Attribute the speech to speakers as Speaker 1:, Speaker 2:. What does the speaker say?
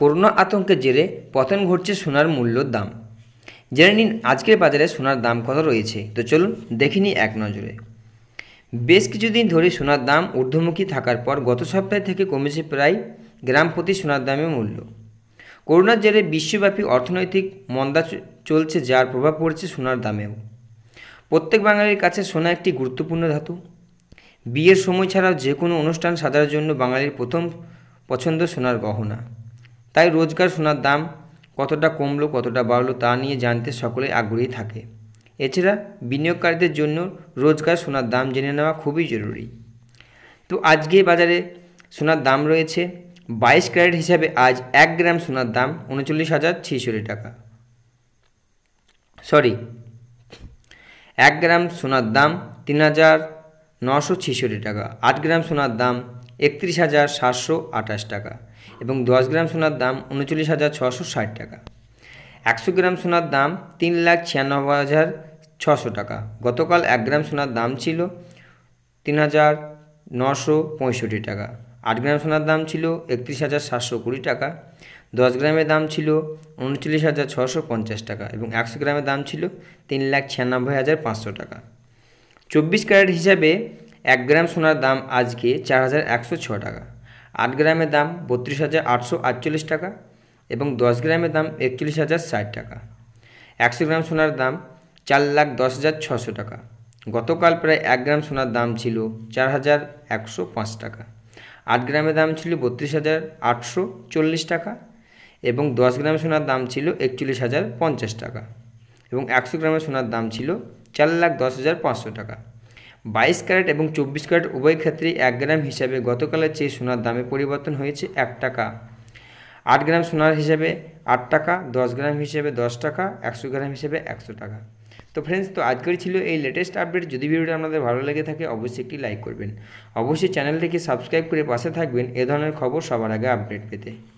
Speaker 1: corona আতঙ্কের জেরে পতন ঘটছে সোনার মূল্যর দাম জেনে নিন আজকের বাজারে সোনার দাম কত রয়েছে তো চলুন দেখিনি এক নজরে বেশ কিছুদিন ধরে সোনার দাম ঊর্ধ্বমুখী থাকার পর গত সপ্তাহ থেকে কমেছে প্রায় গ্রাম প্রতি সোনার দামের মূল্য করোনার জেরে বিশ্বব্যাপী অর্থনৈতিক মন্দা চলছে যার প্রভাব পড়ছে সোনার দামেও প্রত্যেক বাঙালির কাছে সোনা একটি গুরুত্বপূর্ণ ধাতু বিয়ের সময় ছাড়াও যে কোনো অনুষ্ঠান সাজার জন্য বাঙালির প্রথম পছন্দ সোনার গহনা তাই রোজকার সোনার দাম কতটা কমলো কতটা বাড়লো তা নিয়ে জানতে সকলে আগ্রহী থাকে এছাড়া বিনিয়োগকারীদের জন্য রোজকার সোনার দাম জেনে নেওয়া খুবই জরুরি তো আজকে বাজারে সোনার দাম রয়েছে বাইশ ক্যারেট হিসাবে আজ এক গ্রাম সোনার দাম উনচল্লিশ হাজার ছিষট্টি টাকা সরি এক গ্রাম সোনার দাম তিন হাজার নশো ছিষট্টি টাকা আট গ্রাম সোনার দাম একত্রিশ হাজার সাতশো আঠাশ টাকা এবং দশ গ্রাম সোনার দাম উনচল্লিশ হাজার ছশো ষাট টাকা একশো গ্রাম সোনার দাম তিন লাখ ছিয়ানব্বই হাজার ছশো টাকা গতকাল এক গ্রাম সোনার দাম ছিল তিন হাজার নশো পঁয়ষট্টি টাকা আট গ্রাম সোনার দাম ছিল একত্রিশ হাজার সাতশো কুড়ি টাকা দশ গ্রামের দাম ছিল উনচল্লিশ হাজার ছশো পঞ্চাশ টাকা এবং একশো গ্রামের দাম ছিল তিন লাখ ছিয়ানব্বই হাজার পাঁচশো টাকা চব্বিশ ক্যারেট হিসাবে এক গ্রাম সোনার দাম আজকে চার হাজার একশো ছ টাকা আট গ্রামের দাম বত্রিশ হাজার আটশো আটচল্লিশ টাকা এবং দশ গ্রামের দাম একচল্লিশ হাজার ষাট টাকা একশো গ্রাম সোনার দাম চার লাখ দশ হাজার ছশো টাকা গতকাল প্রায় এক গ্রাম সোনার দাম ছিল চার হাজার একশো পাঁচ টাকা আট গ্রামের দাম ছিল বত্রিশ হাজার আটশো চল্লিশ টাকা এবং দশ গ্রাম সোনার দাম ছিল একচল্লিশ হাজার পঞ্চাশ টাকা এবং একশো গ্রামের সোনার দাম ছিল চার লাখ দশ হাজার পাঁচশো টাকা বাইশ ক্যারেট এবং চব্বিশ ক্যারেট উভয় ক্ষেত্রেই এক গ্রাম হিসাবে গতকালের চেয়ে সোনার দামে পরিবর্তন হয়েছে এক টাকা আট গ্রাম সোনার হিসাবে আট টাকা দশ গ্রাম হিসাবে দশ টাকা একশো গ্রাম হিসাবে একশো টাকা তো ফ্রেন্ডস তো আজকের ছিল এই লেটেস্ট আপডেট যদি ভিডিওটা আপনাদের ভালো লেগে থাকে অবশ্যই একটি লাইক করবেন অবশ্যই চ্যানেলটিকে সাবস্ক্রাইব করে পাশে থাকবেন এ ধরনের খবর সবার আগে আপডেট পেতে